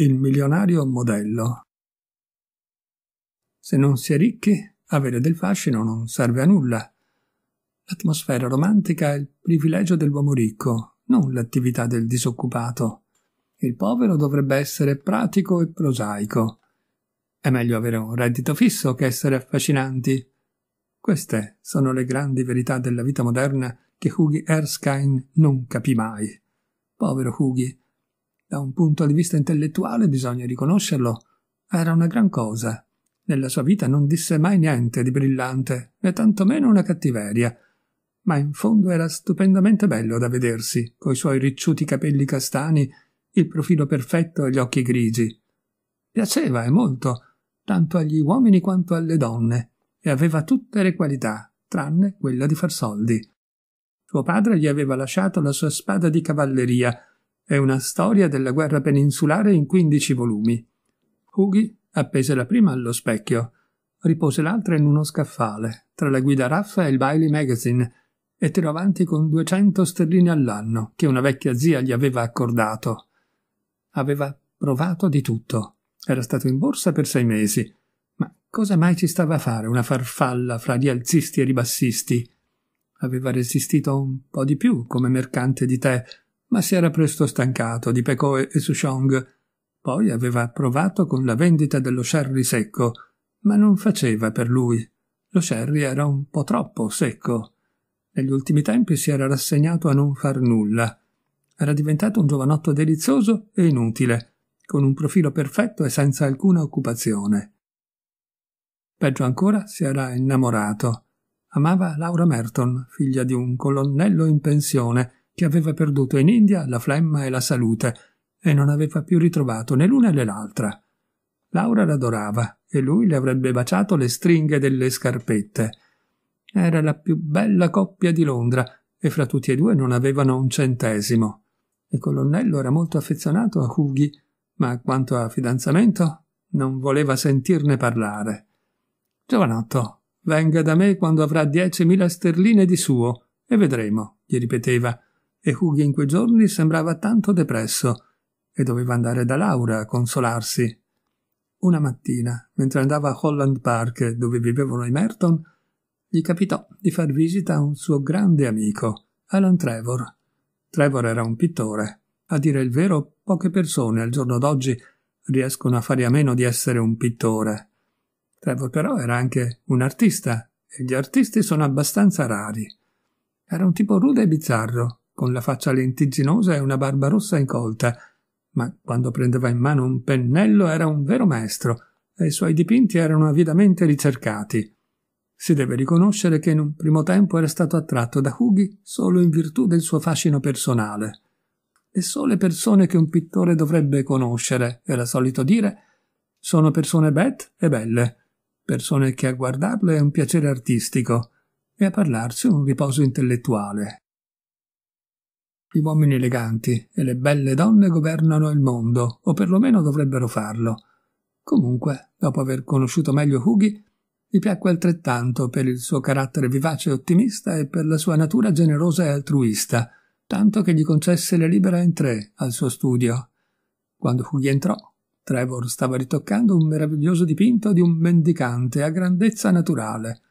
Il milionario modello. Se non si è ricchi, avere del fascino non serve a nulla. L'atmosfera romantica è il privilegio dell'uomo ricco, non l'attività del disoccupato. Il povero dovrebbe essere pratico e prosaico. È meglio avere un reddito fisso che essere affascinanti. Queste sono le grandi verità della vita moderna che Hughie Erskine non capì mai. Povero Hughie, da un punto di vista intellettuale bisogna riconoscerlo, era una gran cosa. Nella sua vita non disse mai niente di brillante, né tantomeno una cattiveria, ma in fondo era stupendamente bello da vedersi, coi suoi ricciuti capelli castani, il profilo perfetto e gli occhi grigi. Piaceva e molto, tanto agli uomini quanto alle donne, e aveva tutte le qualità, tranne quella di far soldi. Suo padre gli aveva lasciato la sua spada di cavalleria, è una storia della guerra peninsulare in 15 volumi. Hughi appese la prima allo specchio, ripose l'altra in uno scaffale, tra la guida raffa e il Bailey Magazine, e tirò avanti con 200 sterline all'anno che una vecchia zia gli aveva accordato. Aveva provato di tutto. Era stato in borsa per sei mesi. Ma cosa mai ci stava a fare una farfalla fra rialzisti e ribassisti? Aveva resistito un po' di più come mercante di tè, ma si era presto stancato di Pecoe e Sushong. Poi aveva provato con la vendita dello sherry secco, ma non faceva per lui. Lo sherry era un po' troppo secco. Negli ultimi tempi si era rassegnato a non far nulla. Era diventato un giovanotto delizioso e inutile, con un profilo perfetto e senza alcuna occupazione. Peggio ancora si era innamorato. Amava Laura Merton, figlia di un colonnello in pensione, che aveva perduto in India la flemma e la salute e non aveva più ritrovato né l'una né l'altra. Laura l'adorava e lui le avrebbe baciato le stringhe delle scarpette. Era la più bella coppia di Londra e fra tutti e due non avevano un centesimo. Il colonnello era molto affezionato a Hughi, ma quanto a fidanzamento non voleva sentirne parlare. Giovanotto, venga da me quando avrà diecimila sterline di suo e vedremo, gli ripeteva e Hugh in quei giorni sembrava tanto depresso e doveva andare da Laura a consolarsi. Una mattina, mentre andava a Holland Park, dove vivevano i Merton, gli capitò di far visita a un suo grande amico, Alan Trevor. Trevor era un pittore. A dire il vero, poche persone al giorno d'oggi riescono a fare a meno di essere un pittore. Trevor però era anche un artista, e gli artisti sono abbastanza rari. Era un tipo rude e bizzarro, con la faccia lentigginosa e una barba rossa incolta, ma quando prendeva in mano un pennello era un vero maestro e i suoi dipinti erano avidamente ricercati. Si deve riconoscere che in un primo tempo era stato attratto da Hughi solo in virtù del suo fascino personale. Le sole persone che un pittore dovrebbe conoscere, era solito dire, sono persone bet e belle, persone che a guardarle è un piacere artistico e a parlarsi un riposo intellettuale. Gli uomini eleganti e le belle donne governano il mondo, o perlomeno dovrebbero farlo. Comunque, dopo aver conosciuto meglio Hughi, gli piacque altrettanto per il suo carattere vivace e ottimista e per la sua natura generosa e altruista, tanto che gli concesse la libera entrée al suo studio. Quando Hughi entrò, Trevor stava ritoccando un meraviglioso dipinto di un mendicante a grandezza naturale,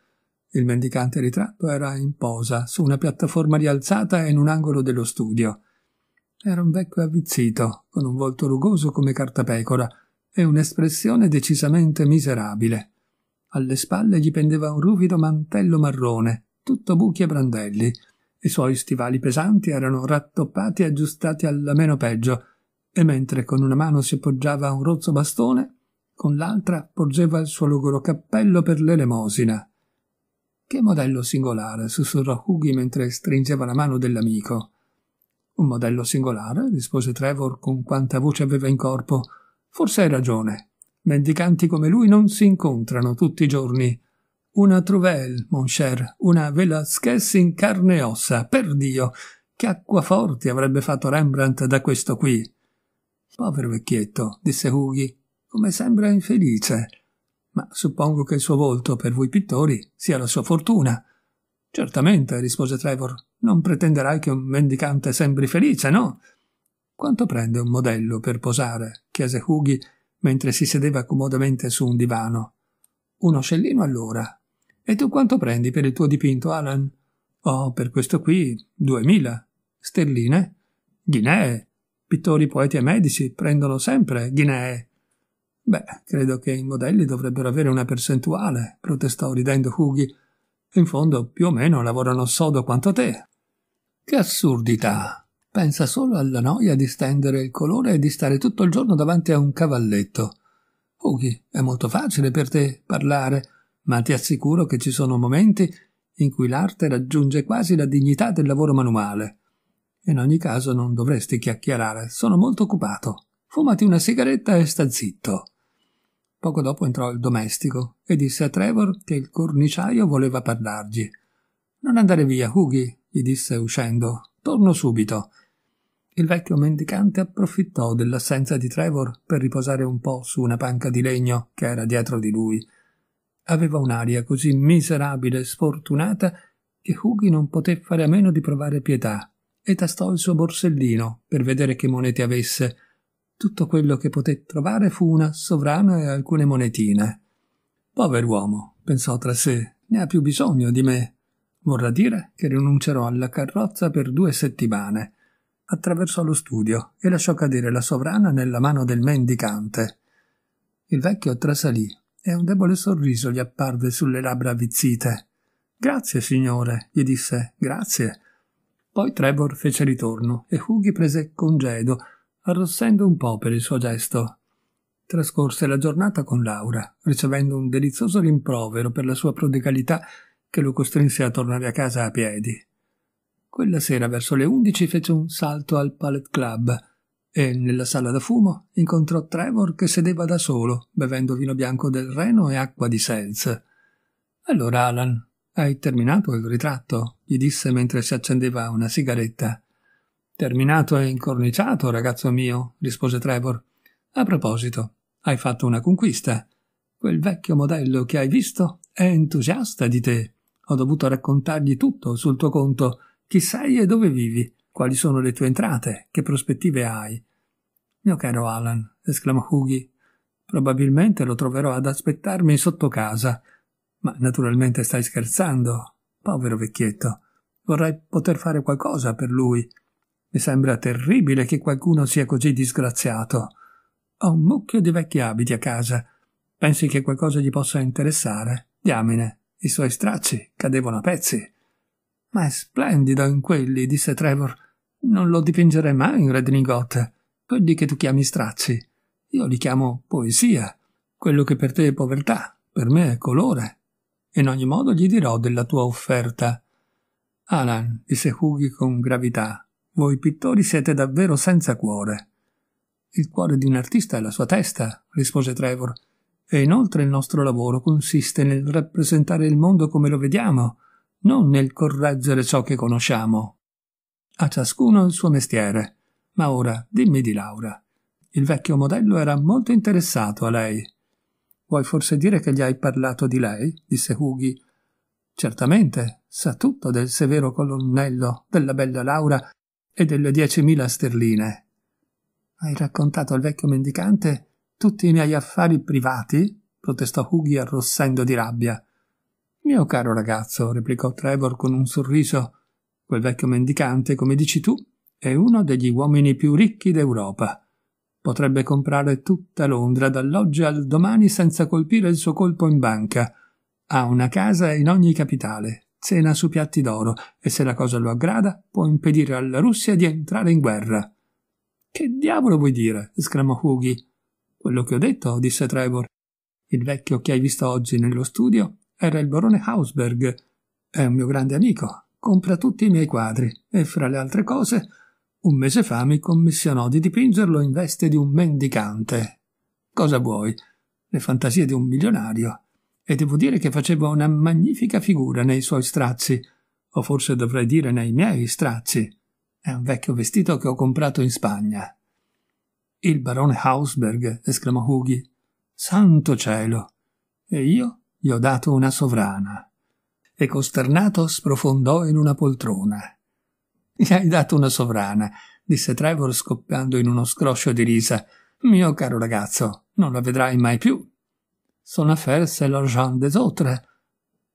il mendicante ritratto era in posa, su una piattaforma rialzata in un angolo dello studio. Era un vecchio avvizzito, con un volto rugoso come cartapecora e un'espressione decisamente miserabile. Alle spalle gli pendeva un ruvido mantello marrone, tutto buchi e brandelli. I suoi stivali pesanti erano rattoppati e aggiustati alla meno peggio, e mentre con una mano si appoggiava a un rozzo bastone, con l'altra porgeva il suo logoro cappello per l'elemosina, che modello singolare, sussurrò Huggy mentre stringeva la mano dell'amico. Un modello singolare, rispose Trevor con quanta voce aveva in corpo. Forse hai ragione. Mendicanti come lui non si incontrano tutti i giorni. Una Trouvelle, mon cher, una Velasquez in carne e ossa, per Dio! Che acquaforti avrebbe fatto Rembrandt da questo qui! Povero vecchietto, disse Hughi, come sembra infelice ma suppongo che il suo volto, per voi pittori, sia la sua fortuna. Certamente, rispose Trevor, non pretenderai che un mendicante sembri felice, no? Quanto prende un modello per posare? chiese Hughi mentre si sedeva comodamente su un divano. Uno scellino all'ora. E tu quanto prendi per il tuo dipinto, Alan? Oh, per questo qui, duemila. Sterline? Ghinee. Pittori, poeti e medici prendono sempre ghinee. Beh, credo che i modelli dovrebbero avere una percentuale, protestò ridendo Hughi. In fondo più o meno lavorano sodo quanto te. Che assurdità! Pensa solo alla noia di stendere il colore e di stare tutto il giorno davanti a un cavalletto. Hughi, è molto facile per te parlare, ma ti assicuro che ci sono momenti in cui l'arte raggiunge quasi la dignità del lavoro manuale. In ogni caso non dovresti chiacchierare, sono molto occupato. Fumati una sigaretta e sta zitto. Poco dopo entrò il domestico e disse a Trevor che il corniciaio voleva parlargli. Non andare via, Hughi, gli disse uscendo. Torno subito. Il vecchio mendicante approfittò dell'assenza di Trevor per riposare un po' su una panca di legno che era dietro di lui. Aveva un'aria così miserabile e sfortunata che Hughi non poté fare a meno di provare pietà e tastò il suo borsellino per vedere che monete avesse tutto quello che poté trovare fu una sovrana e alcune monetine. Pover'uomo, pensò tra sé, ne ha più bisogno di me. Vorrà dire che rinuncerò alla carrozza per due settimane. Attraversò lo studio e lasciò cadere la sovrana nella mano del mendicante. Il vecchio trasalì e un debole sorriso gli apparve sulle labbra avvizzite. Grazie, signore, gli disse, grazie. Poi Trevor fece ritorno e Hughi prese congedo arrossendo un po' per il suo gesto. Trascorse la giornata con Laura, ricevendo un delizioso rimprovero per la sua prodigalità che lo costrinse a tornare a casa a piedi. Quella sera verso le undici fece un salto al Pallet Club e nella sala da fumo incontrò Trevor che sedeva da solo, bevendo vino bianco del Reno e acqua di Seltz. Allora, Alan, hai terminato il ritratto? gli disse mentre si accendeva una sigaretta. Terminato e incorniciato, ragazzo mio, rispose Trevor. A proposito, hai fatto una conquista. Quel vecchio modello che hai visto è entusiasta di te. Ho dovuto raccontargli tutto sul tuo conto, chi sei e dove vivi, quali sono le tue entrate, che prospettive hai. Mio caro Alan, esclamò Hughie, probabilmente lo troverò ad aspettarmi sotto casa. Ma naturalmente stai scherzando. Povero vecchietto. Vorrei poter fare qualcosa per lui. Mi sembra terribile che qualcuno sia così disgraziato. Ho un mucchio di vecchi abiti a casa. Pensi che qualcosa gli possa interessare? Diamine, i suoi stracci cadevano a pezzi. Ma è splendido in quelli, disse Trevor. Non lo dipingerei mai in redningote. Quelli che tu chiami stracci. Io li chiamo poesia. Quello che per te è povertà, per me è colore. In ogni modo gli dirò della tua offerta. Alan, disse Hughi con gravità, voi pittori siete davvero senza cuore. Il cuore di un artista è la sua testa, rispose Trevor. E inoltre il nostro lavoro consiste nel rappresentare il mondo come lo vediamo, non nel correggere ciò che conosciamo. A ciascuno il suo mestiere. Ma ora dimmi di Laura. Il vecchio modello era molto interessato a lei. Vuoi forse dire che gli hai parlato di lei? disse Hughi. Certamente, sa tutto del severo colonnello, della bella Laura e delle 10.000 sterline. Hai raccontato al vecchio mendicante tutti i miei affari privati? protestò Hughie arrossendo di rabbia. Mio caro ragazzo, replicò Trevor con un sorriso, quel vecchio mendicante, come dici tu, è uno degli uomini più ricchi d'Europa. Potrebbe comprare tutta Londra dall'oggi al domani senza colpire il suo colpo in banca. Ha una casa in ogni capitale, cena su piatti d'oro e se la cosa lo aggrada può impedire alla Russia di entrare in guerra. Che diavolo vuoi dire? esclamò Hughi. Quello che ho detto, disse Trevor. Il vecchio che hai visto oggi nello studio era il barone Hausberg. È un mio grande amico, compra tutti i miei quadri e, fra le altre cose, un mese fa mi commissionò di dipingerlo in veste di un mendicante. Cosa vuoi? Le fantasie di un milionario e devo dire che faceva una magnifica figura nei suoi strazzi, o forse dovrei dire nei miei strazzi. È un vecchio vestito che ho comprato in Spagna. Il barone Hausberg, esclamò Hughi. Santo cielo! E io gli ho dato una sovrana. E costernato sprofondò in una poltrona. Gli hai dato una sovrana, disse Trevor scoppiando in uno scroscio di risa. Mio caro ragazzo, non la vedrai mai più. Son affaire c'est l'argent des autres.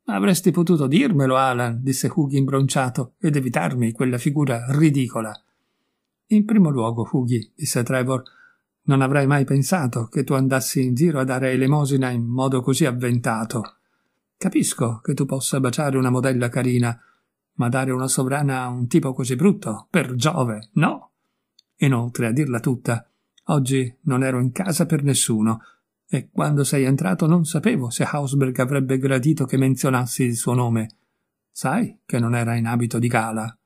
Avresti potuto dirmelo, Alan, disse Hugh imbronciato, ed evitarmi quella figura ridicola. In primo luogo, Hugh, disse Trevor, non avrei mai pensato che tu andassi in giro a dare elemosina in modo così avventato. Capisco che tu possa baciare una modella carina, ma dare una sovrana a un tipo così brutto, per Giove, no! Inoltre, a dirla tutta, oggi non ero in casa per nessuno e quando sei entrato non sapevo se Hausberg avrebbe gradito che menzionassi il suo nome. Sai che non era in abito di gala.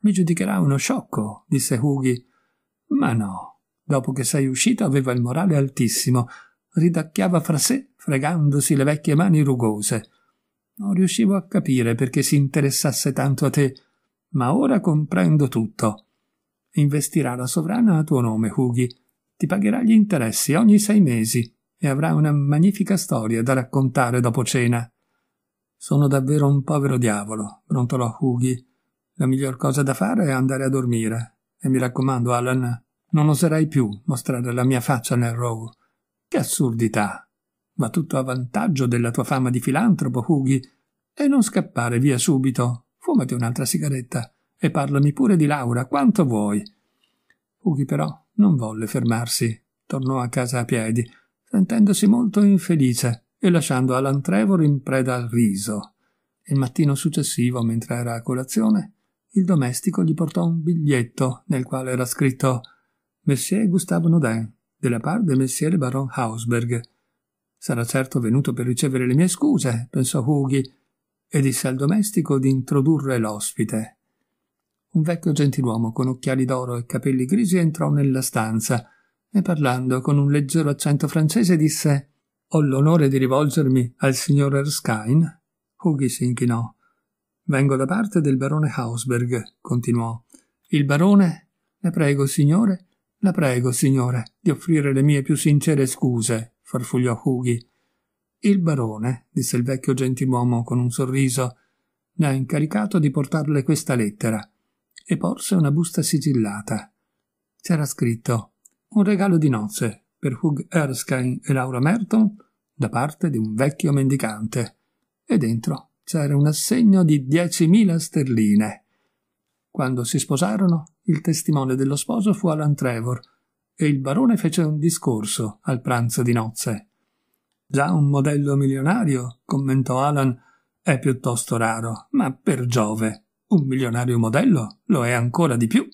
Mi giudicherà uno sciocco, disse Hughi. Ma no, dopo che sei uscito aveva il morale altissimo, ridacchiava fra sé, fregandosi le vecchie mani rugose. Non riuscivo a capire perché si interessasse tanto a te, ma ora comprendo tutto. Investirà la sovrana a tuo nome, Hughi. Ti pagherà gli interessi ogni sei mesi e avrà una magnifica storia da raccontare dopo cena. Sono davvero un povero diavolo, brontolò Hughie. La miglior cosa da fare è andare a dormire. E mi raccomando, Alan, non oserai più mostrare la mia faccia nel row. Che assurdità! Va tutto a vantaggio della tua fama di filantropo, Hughie. E non scappare via subito. Fumati un'altra sigaretta e parlami pure di Laura quanto vuoi. Hughie però non volle fermarsi. Tornò a casa a piedi sentendosi molto infelice e lasciando Alan Trevor in preda al riso. Il mattino successivo, mentre era a colazione, il domestico gli portò un biglietto nel quale era scritto Monsieur Gustavo Nodin, della parte del Messiere Baron Hausberg. Sarà certo venuto per ricevere le mie scuse, pensò Hughi, e disse al domestico di introdurre l'ospite. Un vecchio gentiluomo con occhiali d'oro e capelli grigi entrò nella stanza e parlando con un leggero accento francese disse Ho l'onore di rivolgermi al signor Erskine. Hughi si inchinò. Vengo da parte del barone Hausberg, continuò. Il barone? La prego, signore, la prego, signore, di offrire le mie più sincere scuse, farfugliò Hughi. Il barone, disse il vecchio gentiluomo con un sorriso, ne ha incaricato di portarle questa lettera e porse una busta sigillata. C'era scritto un regalo di nozze per Hugh Erskine e Laura Merton da parte di un vecchio mendicante. E dentro c'era un assegno di 10.000 sterline. Quando si sposarono, il testimone dello sposo fu Alan Trevor e il barone fece un discorso al pranzo di nozze. Già un modello milionario, commentò Alan, è piuttosto raro, ma per Giove, un milionario modello lo è ancora di più.